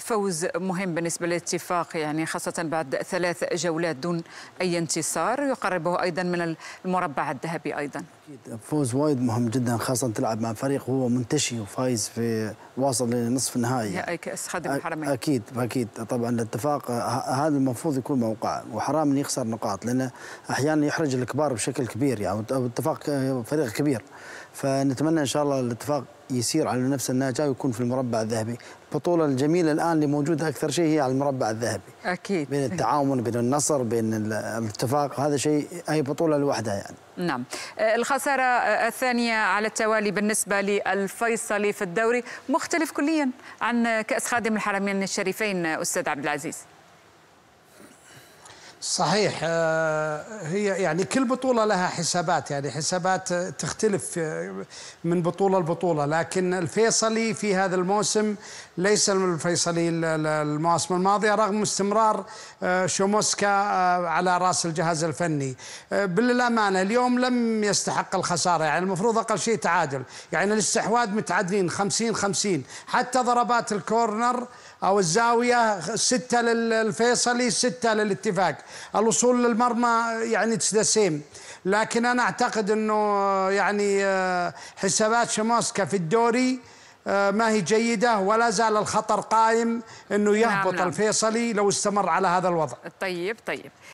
فوز مهم بالنسبة للاتفاق يعني خاصة بعد ثلاث جولات دون أي انتصار يقربه أيضا من المربع الذهبي أيضا اكيد فوز وايد مهم جدا خاصه تلعب مع فريق هو منتشي وفايز في واصل لنصف النهائي كاس خادم الحرمين اكيد اكيد طبعا الاتفاق هذا المفروض يكون موقعه وحرام انه يخسر نقاط لانه احيانا يحرج الكبار بشكل كبير يعني اتفاق فريق كبير فنتمنى ان شاء الله الاتفاق يسير على نفس النهج ويكون في المربع الذهبي البطولة الجميلة الآن اللي موجودة أكثر شيء هي على المربع الذهبي أكيد بين التعاون بين النصر بين الاتفاق هذا شيء أي بطولة لوحدها يعني نعم آه، الخسارة آه، الثانية على التوالي بالنسبة للفيصلي في الدوري مختلف كليا عن كأس خادم الحرمين الشريفين آه، أستاذ عبد العزيز صحيح آه، هي يعني كل بطولة لها حسابات يعني حسابات آه، تختلف آه، من بطولة لبطولة لكن الفيصلي في هذا الموسم ليس الفيصلي المواسم الماضية رغم استمرار شوموسكا على رأس الجهاز الفني بالأمانة اليوم لم يستحق الخسارة يعني المفروض أقل شيء تعادل يعني الاستحواذ متعادلين 50 50 حتى ضربات الكورنر أو الزاوية ستة للفيصلي ستة للاتفاق الوصول للمرمى يعني تسدسيم لكن انا اعتقد انه يعني آه، حسابات شموسكا في الدوري آه، ما هي جيدة ولا زال الخطر قائم أنه نعم، يهبط نعم نعم. الفيصلي لو استمر على هذا الوضع طيب طيب